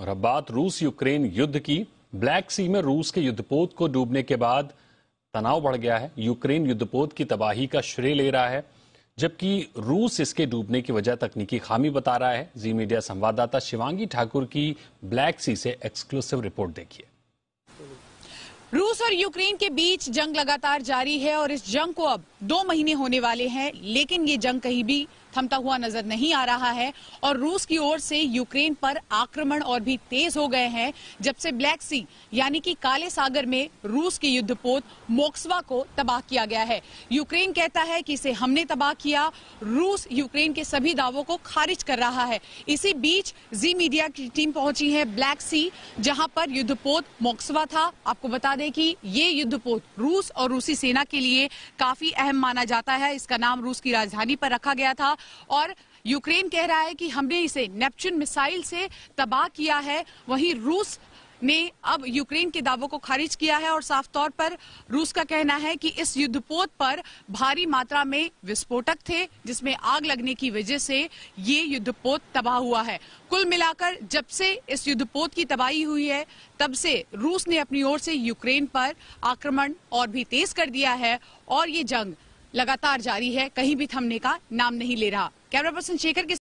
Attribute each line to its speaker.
Speaker 1: और अब बात रूस यूक्रेन युद्ध की ब्लैक सी में रूस के युद्धपोत को डूबने के बाद तनाव बढ़ गया है यूक्रेन युद्धपोत की तबाही का श्रेय ले रहा है जबकि रूस इसके डूबने की वजह तकनीकी खामी बता रहा है जी मीडिया संवाददाता शिवांगी ठाकुर की ब्लैक सी से एक्सक्लूसिव रिपोर्ट देखिए
Speaker 2: रूस और यूक्रेन के बीच जंग लगातार जारी है और इस जंग को अब दो महीने होने वाले हैं लेकिन ये जंग कहीं भी थमता हुआ नजर नहीं आ रहा है और रूस की ओर से यूक्रेन पर आक्रमण और भी तेज हो गए हैं जब से ब्लैक सी यानी कि काले सागर में रूस के युद्धपोत मोक्सवा को तबाह किया गया है यूक्रेन कहता है कि इसे हमने तबाह किया रूस यूक्रेन के सभी दावों को खारिज कर रहा है इसी बीच जी मीडिया की टीम पहुंची है ब्लैक सी जहां पर युद्धपोत मोक्सवा था आपको बता दें कि ये युद्धपोत रूस और रूसी सेना के लिए काफी अहम माना जाता है इसका नाम रूस की राजधानी पर रखा गया था और यूक्रेन कह रहा है कि हमने इसे नेपच्यून मिसाइल से तबाह किया है वहीं रूस ने अब यूक्रेन के दावों को खारिज किया है और साफ तौर पर रूस का कहना है कि इस युद्धपोत पर भारी मात्रा में विस्फोटक थे जिसमें आग लगने की वजह से ये युद्धपोत तबाह हुआ है कुल मिलाकर जब से इस युद्धपोत की तबाही हुई है तब से रूस ने अपनी ओर से यूक्रेन पर आक्रमण और भी तेज कर दिया है और ये जंग लगातार जारी है कहीं भी थमने का नाम नहीं ले रहा कैमरा पर्सन शेखर के